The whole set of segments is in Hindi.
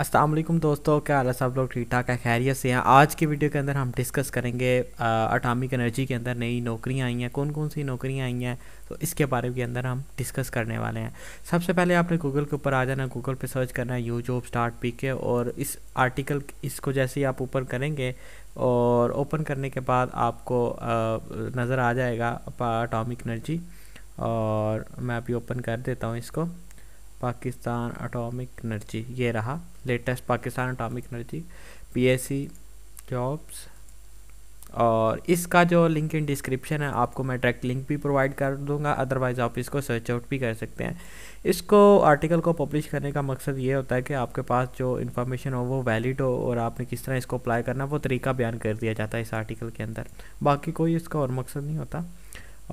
असलम दोस्तों क्या हाल है सब लोग ठीक ठाक है खैरियत से हैं आज की वीडियो के अंदर हम डिस्कस करेंगे अटामिक एनर्जी के अंदर नई नौकरियां आई हैं कौन कौन सी नौकरियां आई हैं तो इसके बारे के अंदर हम डिस्कस करने वाले हैं सबसे पहले आपने गूगल के ऊपर आ जाना गूगल पे सर्च करना है यू जॉब स्टार्ट पी के और इस आर्टिकल इसको जैसे ही आप ओपन करेंगे और ओपन करने के बाद आपको नज़र आ जाएगा अटामिक एनर्जी और मैं अभी ओपन कर देता हूँ इसको पाकिस्तान अटोमिक एनर्जी ये रहा लेटेस्ट पाकिस्तान अटामिक एनर्जी सी जॉब्स और इसका जो लिंक इन डिस्क्रिप्शन है आपको मैं डायरेक्ट लिंक भी प्रोवाइड कर दूंगा अदरवाइज़ आप इसको सर्च आउट भी कर सकते हैं इसको आर्टिकल को पब्लिश करने का मकसद ये होता है कि आपके पास जो इन्फॉर्मेशन हो वो वैलिड हो और आपने किस तरह इसको अप्लाई करना वो तरीका बयान कर दिया जाता है इस आर्टिकल के अंदर बाकी कोई इसका और मकसद नहीं होता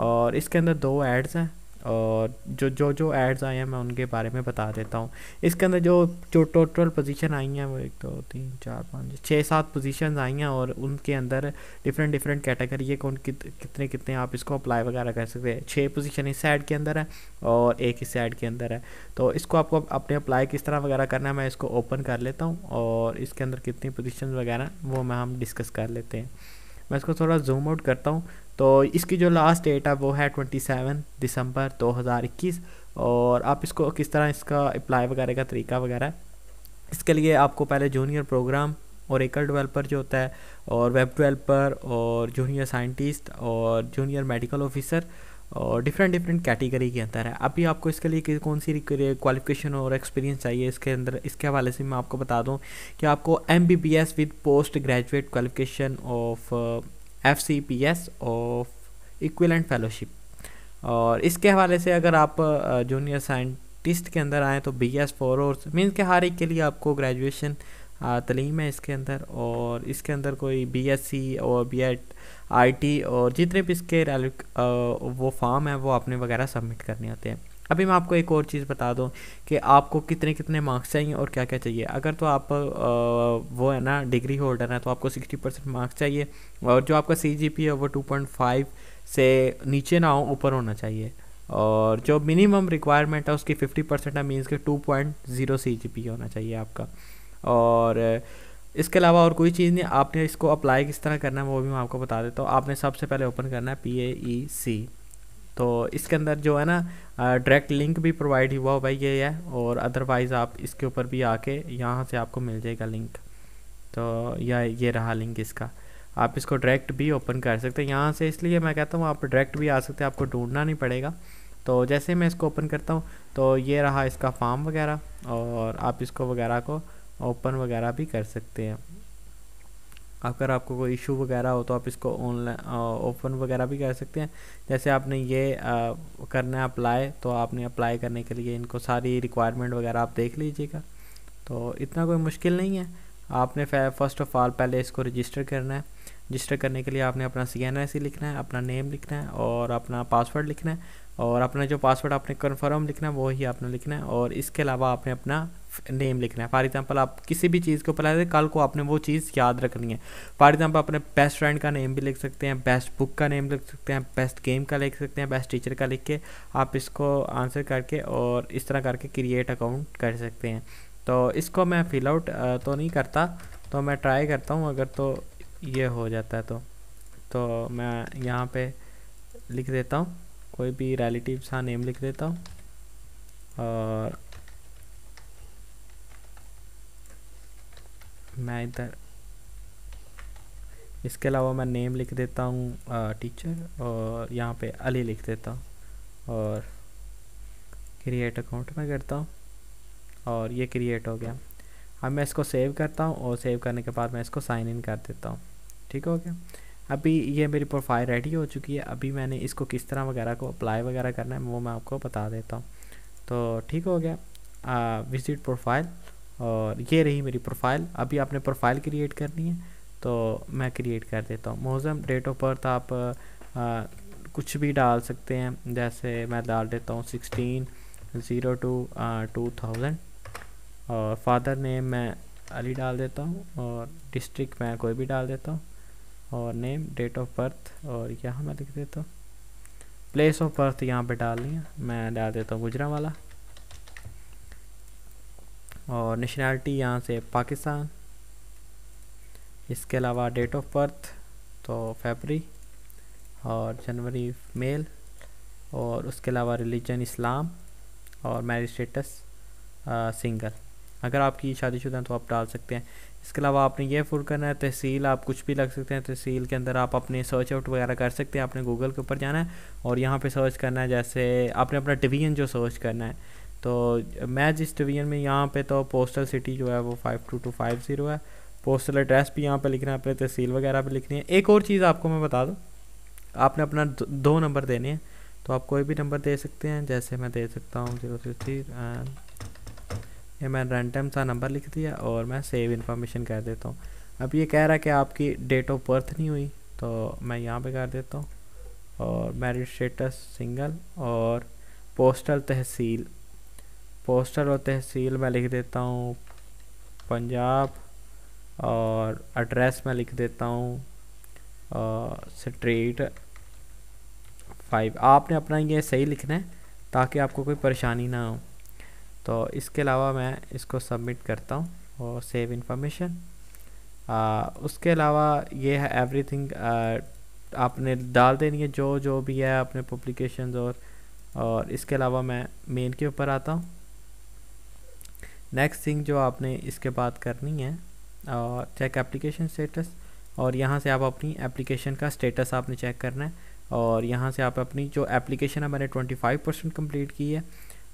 और इसके अंदर दो एड्स हैं और जो जो जो एड्स आए हैं मैं उनके बारे में बता देता हूँ इसके अंदर जो जो टोटल पोजीशन आई हैं वो एक दो तो, तीन चार पाँच छः सात पोजीशंस आई हैं और उनके अंदर डिफरेंट डिफरेंट कैटेगरी है कौन कित, कितने कितने आप इसको अप्लाई वगैरह कर सकते हैं छः पोजीशन इस साइड के अंदर है और एक इस साइड के अंदर है तो इसको आपको अपने अप्लाई किस तरह वगैरह करना है मैं इसको ओपन कर लेता हूँ और इसके अंदर कितनी पोजिशन वगैरह वो मैं हम डिस्कस कर लेते हैं मैं इसको थोड़ा जूम आउट करता हूँ तो इसकी जो लास्ट डेट है वो है ट्वेंटी सेवन दिसंबर दो हज़ार इक्कीस और आप इसको किस तरह इसका अप्लाई वगैरह का तरीका वगैरह इसके लिए आपको पहले जूनियर प्रोग्राम और एकल डेवलपर जो होता है और वेब डेवलपर और जूनियर साइंटिस्ट और जूनियर मेडिकल ऑफिसर और डिफरेंट डिफरेंट कैटेगरी के अंदर है अभी आपको इसके लिए कौन सी क्वालिफिकेशन और एक्सपीरियंस चाहिए इसके अंदर इसके हवाले से मैं आपको बता दूं कि आपको M B B S with post graduate qualification of F C P S of equivalent fellowship और इसके हवाले से अगर आप जूनियर uh, साइंटिस्ट के अंदर आएँ तो बी एस फोर और मीन के हर एक के लिए आपको ग्रेजुएशन uh, तलीम है इसके अंदर और इसके अंदर कोई बी एस सी और बी एड आई टी और जितने भी इसके वो फॉर्म है वो आपने वगैरह सबमिट करने होते हैं अभी मैं आपको एक और चीज़ बता दूं कि आपको कितने कितने मार्क्स चाहिए और क्या क्या चाहिए अगर तो आप वो है ना डिग्री होल्डर हैं तो आपको 60 परसेंट मार्क्स चाहिए और जो आपका सी जी पी है वो 2.5 से नीचे ना हो ऊपर होना चाहिए और जो मिनिमम रिक्वायरमेंट है उसकी 50 परसेंट है मीन्स के 2.0 पॉइंट होना चाहिए आपका और इसके अलावा और कोई चीज़ नहीं आपने इसको अप्लाई किस तरह करना है वो भी मैं आपको बता देता हूँ आपने सबसे पहले ओपन करना है पी ए ई सी तो इसके अंदर जो है ना डायरेक्ट लिंक भी प्रोवाइड हुआ भाई ये है और अदरवाइज़ आप इसके ऊपर भी आके यहाँ से आपको मिल जाएगा लिंक तो या ये रहा लिंक इसका आप इसको डायरेक्ट भी ओपन कर सकते हैं यहाँ से इसलिए मैं कहता हूँ आप डायरेक्ट भी आ सकते हैं आपको ढूंढना नहीं पड़ेगा तो जैसे मैं इसको ओपन करता हूँ तो ये रहा इसका फॉर्म वगैरह और आप इसको वगैरह को ओपन वगैरह भी कर सकते हैं अगर आपको कोई इशू वगैरह हो तो आप इसको ऑनलाइन ओपन वगैरह भी कर सकते हैं जैसे आपने ये आ, करना है अप्लाई तो आपने अप्लाई करने के लिए इनको सारी रिक्वायरमेंट वगैरह आप देख लीजिएगा तो इतना कोई मुश्किल नहीं है आपने फर्स्ट ऑफ़ ऑल पहले इसको रजिस्टर करना है रजिस्टर करने के लिए आपने अपना सी एन लिखना है अपना नेम लिखना है और अपना पासवर्ड लिखना है और अपना जो पासवर्ड आपने कन्फर्म लिखना है वो ही आपने लिखना है और इसके अलावा आपने अपना नेम लिखना है फॉर एग्जाम्पल आप किसी भी चीज़ को पता है कल को आपने वो चीज़ याद रखनी है फॉर एग्जाम्पल अपने बेस्ट फ्रेंड का नेम भी लिख सकते हैं बेस्ट बुक का नेम लिख सकते हैं बेस्ट गेम का लिख सकते हैं बेस्ट टीचर का लिख के आप इसको आंसर करके और इस तरह करके क्रिएट अकाउंट कर सकते हैं तो इसको मैं फिल आउट तो नहीं करता तो मैं ट्राई करता हूँ अगर तो ये हो जाता है तो तो मैं यहाँ पे लिख देता हूँ कोई भी रिलेटिव सा नेम लिख देता हूँ और मैं इधर इसके अलावा मैं नेम लिख देता हूँ टीचर और यहाँ पे अली लिख देता हूँ और क्रिएट अकाउंट में करता हूँ और ये क्रिएट हो गया अब मैं इसको सेव करता हूँ और सेव करने के बाद मैं इसको साइन इन कर देता हूँ ठीक हो गया अभी ये मेरी प्रोफाइल रेडी हो चुकी है अभी मैंने इसको किस तरह वगैरह को अप्लाई वगैरह करना है वो मैं आपको बता देता हूँ तो ठीक हो गया आ, विजिट प्रोफाइल और ये रही मेरी प्रोफाइल अभी आपने प्रोफाइल क्रिएट करनी है तो मैं क्रिएट कर देता हूँ मौजम डेट ऑफ बर्थ आप आ, कुछ भी डाल सकते हैं जैसे मैं डाल देता हूँ sixteen zero two two thousand और फादर नेम मैं अली डाल देता हूँ और डिस्ट्रिक्ट मैं कोई भी डाल देता हूँ और नेम डेट ऑफ बर्थ और यहाँ मैं लिख देता हूँ प्लेस ऑफ बर्थ यहाँ पे डालनी है मैं डाल देता हूँ गुजरा वाला और नेशनैलिटी यहाँ से पाकिस्तान इसके अलावा डेट ऑफ बर्थ तो फेबरी और जनवरी मेल और उसके अलावा रिलीजन इस्लाम और मैरिज स्टेटस सिंगल अगर आपकी शादीशुदा है तो आप डाल सकते हैं इसके अलावा आपने ये फुल करना है तहसील आप कुछ भी लग सकते हैं तहसील के अंदर आप अपने सर्च आउट वगैरह कर सकते हैं आपने गूगल के ऊपर जाना है और यहाँ पे सर्च करना है जैसे आपने अपना डिवीजन जो सर्च करना है तो मैं जिस डिवीजन में यहाँ पे तो पोस्टल सिटी जो है वो five two two five zero है पोस्टल एड्रेस भी यहाँ पर लिखना है अपने तहसील वगैरह पर लिखनी है एक और चीज़ आपको मैं बता दूँ आपने अपना दो नंबर देने हैं तो आप कोई भी नंबर दे सकते हैं जैसे मैं दे सकता हूँ जीरो थ्री थ्री ये मैंने रैंडम सा नंबर लिख दिया और मैं सेव इन्फॉर्मेशन कर देता हूँ अब ये कह रहा है कि आपकी डेट ऑफ बर्थ नहीं हुई तो मैं यहाँ पे कर देता हूँ और मैरिड स्टेटस सिंगल और पोस्टल तहसील पोस्टल और तहसील मैं लिख देता हूँ पंजाब और एड्रेस मैं लिख देता हूँ स्ट्रीट फाइव आपने अपना ये सही लिखना है ताकि आपको कोई परेशानी ना हो तो इसके अलावा मैं इसको सबमिट करता हूँ और सेव इन्फॉर्मेशन उसके अलावा ये है एवरीथिंग आपने डाल देनी है जो जो भी है अपने पब्लिकेशन और और इसके अलावा मैं मेन के ऊपर आता हूँ नेक्स्ट थिंग जो आपने इसके बाद करनी है और चेक एप्लीकेशन स्टेटस और यहाँ से आप अपनी एप्लीकेशन का स्टेटस आपने चेक करना है और यहाँ से आप अपनी जो एप्लीकेशन है मैंने 25 परसेंट कम्प्लीट की है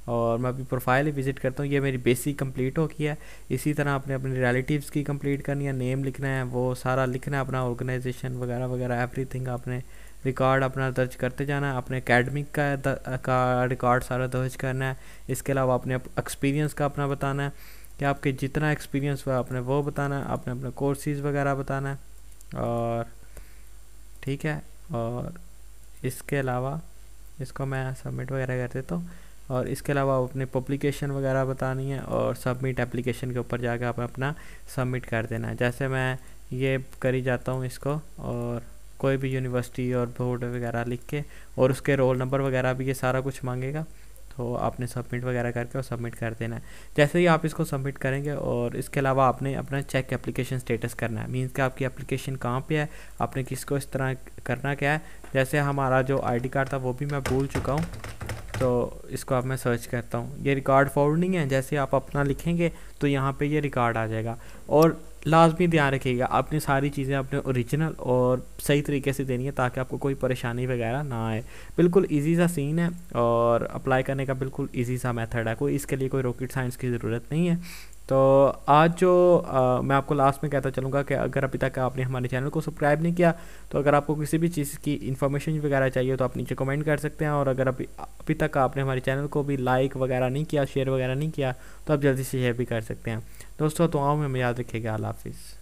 और मैं अपनी प्रोफाइल विजिट करता हूँ ये मेरी बेसिक कंप्लीट हो गई है इसी तरह आपने अपने रिलेटिव्स की कंप्लीट करनी है नेम लिखना है वो सारा लिखना है अपना ऑर्गेनाइजेशन वगैरह वगैरह एवरीथिंग आपने रिकॉर्ड अपना दर्ज करते जाना है अपने अकेडमिक का का रिकॉर्ड सारा दर्ज करना है इसके अलावा अपने एक्सपीरियंस का अपना बताना है कि आपके जितना एक्सपीरियंस हुआ आपने वो बताना है आपने अपना कोर्सेज वगैरह बताना है और ठीक है और इसके अलावा इसको मैं सबमिट वगैरह कर देता हूँ और इसके अलावा आप अपने पब्लिकेशन वगैरह बतानी है और सबमिट एप्लीकेशन के ऊपर जाकर आप अपना सबमिट कर देना है जैसे मैं ये करी जाता हूँ इसको और कोई भी यूनिवर्सिटी और बोर्ड वगैरह लिख के और उसके रोल नंबर वगैरह भी ये सारा कुछ मांगेगा तो आपने सबमिट वगैरह करके और सबमिट कर देना है जैसे ही आप इसको सबमिट करेंगे और इसके अलावा आपने अपना चेक एप्लीकेशन स्टेटस करना है मीन्स कि आपकी एप्लीकेशन कहाँ पे है आपने किसको इस तरह करना क्या है जैसे हमारा जो आईडी कार्ड था वो भी मैं भूल चुका हूँ तो इसको अब मैं सर्च करता हूँ ये रिकॉर्ड फॉरवर्डिंग है जैसे आप अपना लिखेंगे तो यहाँ पे ये रिकॉर्ड आ जाएगा और लाजमी ध्यान रखिएगा आपने सारी चीज़ें अपने ओरिजिनल और सही तरीके से देनी है ताकि आपको कोई परेशानी वगैरह ना आए बिल्कुल इजी सा सीन है और अप्लाई करने का बिल्कुल इजी सा मेथड है कोई इसके लिए कोई रॉकेट साइंस की ज़रूरत नहीं है तो आज जो आ, मैं आपको लास्ट में कहता चलूँगा कि अगर अभी तक आपने हमारे चैनल को सब्सक्राइब नहीं किया तो अगर आपको किसी भी चीज़ की इन्फॉर्मेशन वगैरह चाहिए तो आप नीचे कमेंट कर सकते हैं और अगर अभी अभी तक आपने हमारे चैनल को भी लाइक वगैरह नहीं किया शेयर वगैरह नहीं किया तो आप जल्दी से शेयर भी कर सकते हैं दोस्तों तो आओ में याद रखिएगा अला हाफिज़